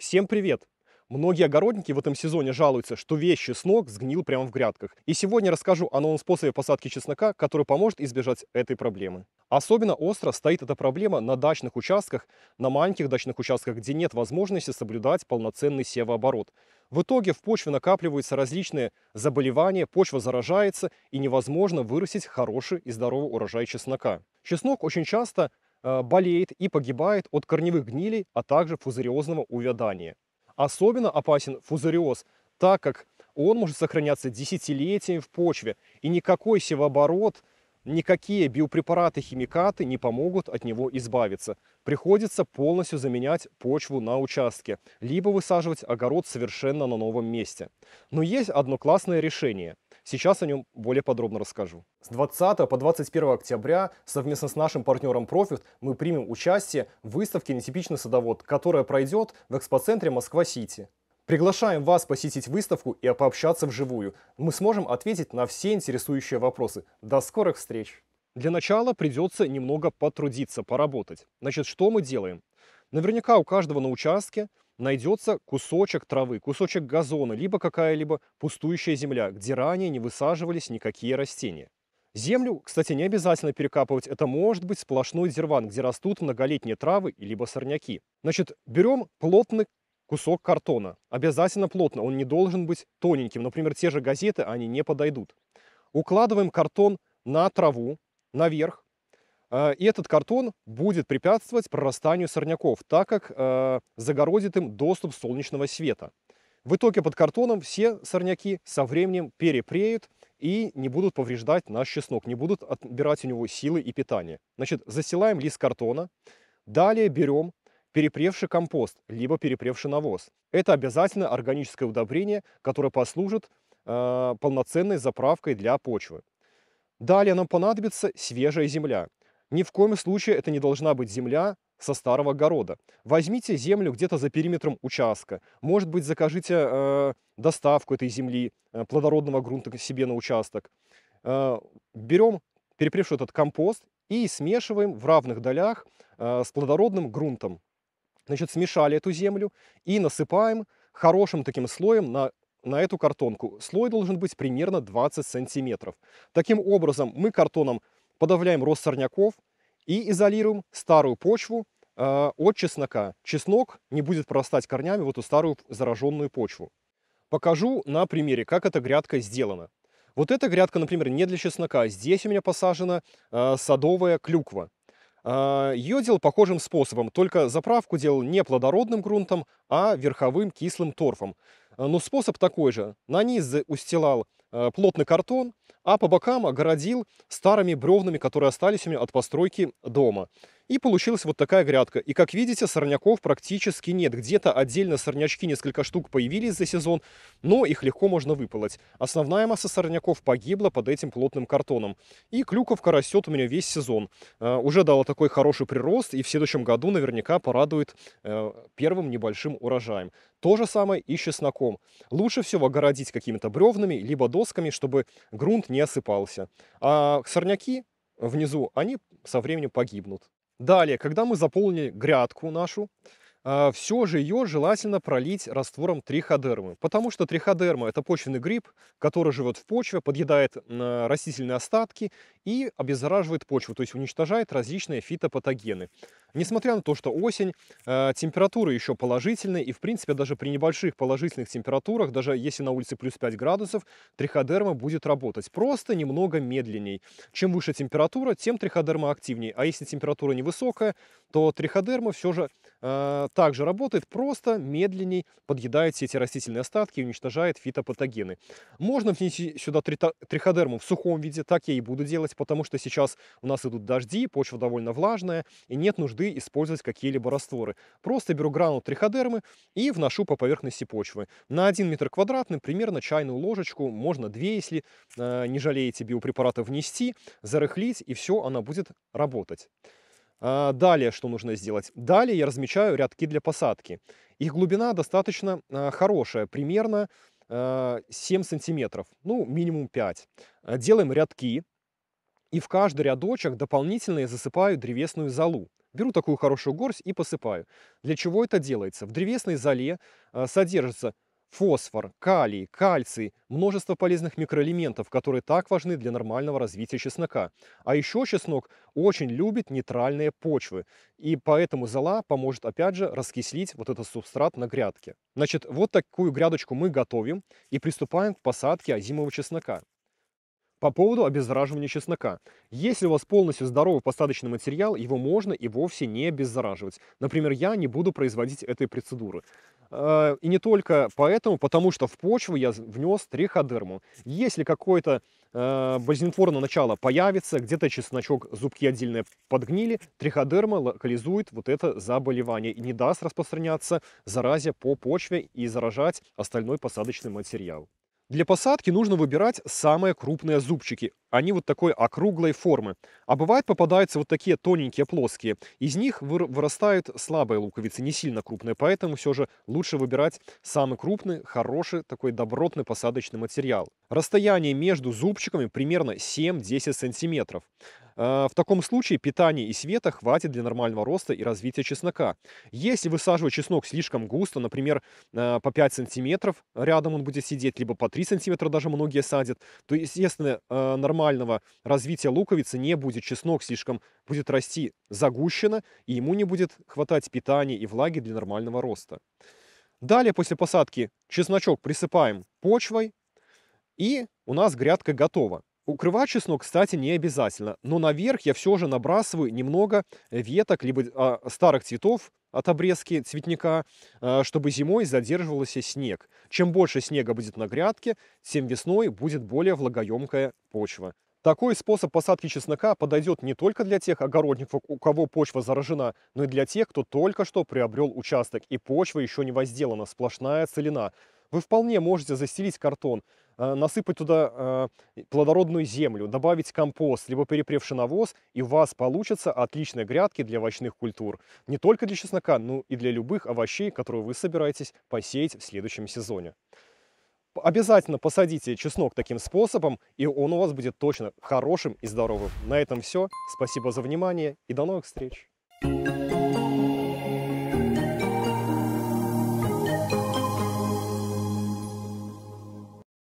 Всем привет! Многие огородники в этом сезоне жалуются, что весь чеснок сгнил прямо в грядках. И сегодня расскажу о новом способе посадки чеснока, который поможет избежать этой проблемы. Особенно остро стоит эта проблема на дачных участках, на маленьких дачных участках, где нет возможности соблюдать полноценный севооборот. В итоге в почве накапливаются различные заболевания, почва заражается и невозможно вырастить хороший и здоровый урожай чеснока. Чеснок очень часто Э, болеет и погибает от корневых гнилей, а также фузариозного увядания. Особенно опасен фузариоз, так как он может сохраняться десятилетиями в почве, и никакой севооборот, никакие биопрепараты, химикаты не помогут от него избавиться. Приходится полностью заменять почву на участке, либо высаживать огород совершенно на новом месте. Но есть одно классное решение – Сейчас о нем более подробно расскажу. С 20 по 21 октября совместно с нашим партнером Profit мы примем участие в выставке «Нетипичный садовод», которая пройдет в экспоцентре Москва-Сити. Приглашаем вас посетить выставку и пообщаться вживую. Мы сможем ответить на все интересующие вопросы. До скорых встреч! Для начала придется немного потрудиться, поработать. Значит, что мы делаем? Наверняка у каждого на участке найдется кусочек травы, кусочек газона, либо какая-либо пустующая земля, где ранее не высаживались никакие растения. Землю, кстати, не обязательно перекапывать, это может быть сплошной дерван, где растут многолетние травы либо сорняки. Значит, берем плотный кусок картона. Обязательно плотно, он не должен быть тоненьким. Например, те же газеты, они не подойдут. Укладываем картон на траву, наверх, Э, и этот картон будет препятствовать прорастанию сорняков, так как э, загородит им доступ солнечного света. В итоге под картоном все сорняки со временем перепреют и не будут повреждать наш чеснок, не будут отбирать у него силы и питание. Значит, засилаем лист картона, далее берем перепревший компост, либо перепревший навоз. Это обязательно органическое удобрение, которое послужит э, полноценной заправкой для почвы. Далее нам понадобится свежая земля. Ни в коем случае это не должна быть земля со старого огорода. Возьмите землю где-то за периметром участка. Может быть, закажите э, доставку этой земли, э, плодородного грунта себе на участок. Э, берем перепревший этот компост и смешиваем в равных долях э, с плодородным грунтом. Значит, смешали эту землю и насыпаем хорошим таким слоем на на эту картонку. Слой должен быть примерно 20 сантиметров. Таким образом, мы картоном подавляем рост сорняков и изолируем старую почву э, от чеснока. Чеснок не будет прорастать корнями в эту старую зараженную почву. Покажу на примере, как эта грядка сделана. Вот эта грядка, например, не для чеснока. Здесь у меня посажена э, садовая клюква. А, ее делал похожим способом, только заправку делал не плодородным грунтом, а верховым кислым торфом. Но способ такой же. На низ устилал плотный картон, а по бокам огородил старыми бревнами, которые остались у меня от постройки дома. И получилась вот такая грядка. И как видите, сорняков практически нет. Где-то отдельно сорнячки несколько штук появились за сезон, но их легко можно выпалоть. Основная масса сорняков погибла под этим плотным картоном. И клюковка растет у меня весь сезон. Э, уже дала такой хороший прирост, и в следующем году наверняка порадует э, первым небольшим урожаем. То же самое и с чесноком. Лучше всего огородить какими-то бревнами, либо досками, чтобы грунт не осыпался. А сорняки внизу, они со временем погибнут. Далее, когда мы заполнили грядку нашу, а, все же ее желательно пролить раствором триходермы, потому что триходерма – это почвенный гриб, который живет в почве, подъедает растительные остатки и обеззараживает почву, то есть уничтожает различные фитопатогены. Несмотря на то, что осень, а, температура еще положительная и в принципе даже при небольших положительных температурах, даже если на улице плюс 5 градусов, триходерма будет работать, просто немного медленней. Чем выше температура, тем триходерма активнее, а если температура невысокая, то триходерма все же э, также работает, просто медленней подъедает все эти растительные остатки и уничтожает фитопатогены. Можно внести сюда триходерму в сухом виде, так я и буду делать, потому что сейчас у нас идут дожди, почва довольно влажная, и нет нужды использовать какие-либо растворы. Просто беру гранул триходермы и вношу по поверхности почвы. На 1 метр квадратный примерно чайную ложечку, можно 2, если э, не жалеете биопрепарата, внести, зарыхлить, и все, она будет работать. А, далее, что нужно сделать? Далее я размечаю рядки для посадки. Их глубина достаточно а, хорошая, примерно 7 а, сантиметров, ну минимум 5. Делаем рядки и в каждый рядочек дополнительно я засыпаю древесную залу. Беру такую хорошую горсть и посыпаю. Для чего это делается? В древесной зале содержится фосфор, калий, кальций, множество полезных микроэлементов, которые так важны для нормального развития чеснока. А еще чеснок очень любит нейтральные почвы, и поэтому зала поможет опять же раскислить вот этот субстрат на грядке. Значит, вот такую грядочку мы готовим и приступаем к посадке озимого чеснока. По поводу обеззараживания чеснока. Если у вас полностью здоровый посадочный материал, его можно и вовсе не обеззараживать. Например, я не буду производить этой процедуры. Э, и не только поэтому, потому что в почву я внес триходерму. Если какое-то э, базинфорное начало появится, где-то чесночок, зубки отдельные подгнили, триходерма локализует вот это заболевание и не даст распространяться заразе по почве и заражать остальной посадочный материал. Для посадки нужно выбирать самые крупные зубчики. Они вот такой округлой формы. А бывает попадаются вот такие тоненькие, плоские. Из них вырастают слабые луковицы, не сильно крупные. Поэтому все же лучше выбирать самый крупный, хороший, такой добротный посадочный материал. Расстояние между зубчиками примерно 7-10 сантиметров. А, в таком случае питания и света хватит для нормального роста и развития чеснока. Если высаживать чеснок слишком густо, например, а, по 5 сантиметров рядом он будет сидеть, либо по 3 сантиметра даже многие садят, то, естественно, а, нормального развития луковицы не будет. Чеснок слишком будет расти загущенно, и ему не будет хватать питания и влаги для нормального роста. Далее после посадки чесночок присыпаем почвой, и у нас грядка готова. Укрывать чеснок, кстати, не обязательно, но наверх я все же набрасываю немного э, веток, либо а, старых цветов от обрезки цветника, а, чтобы зимой задерживался снег. Чем больше снега будет на грядке, тем весной будет более влагоемкая почва. Такой способ посадки чеснока подойдет не только для тех огородников, у кого почва заражена, но и для тех, кто только что приобрел участок и почва еще не возделана, сплошная целина. Вы вполне можете застелить картон, Э, насыпать туда э, плодородную землю, добавить компост, либо перепревший навоз, и у вас получатся отличные грядки для овощных культур. Не только для чеснока, но и для любых овощей, которые вы собираетесь посеять в следующем сезоне. Обязательно посадите чеснок таким способом, и он у вас будет точно хорошим и здоровым. На этом все. Спасибо за внимание и до новых встреч! Thank you.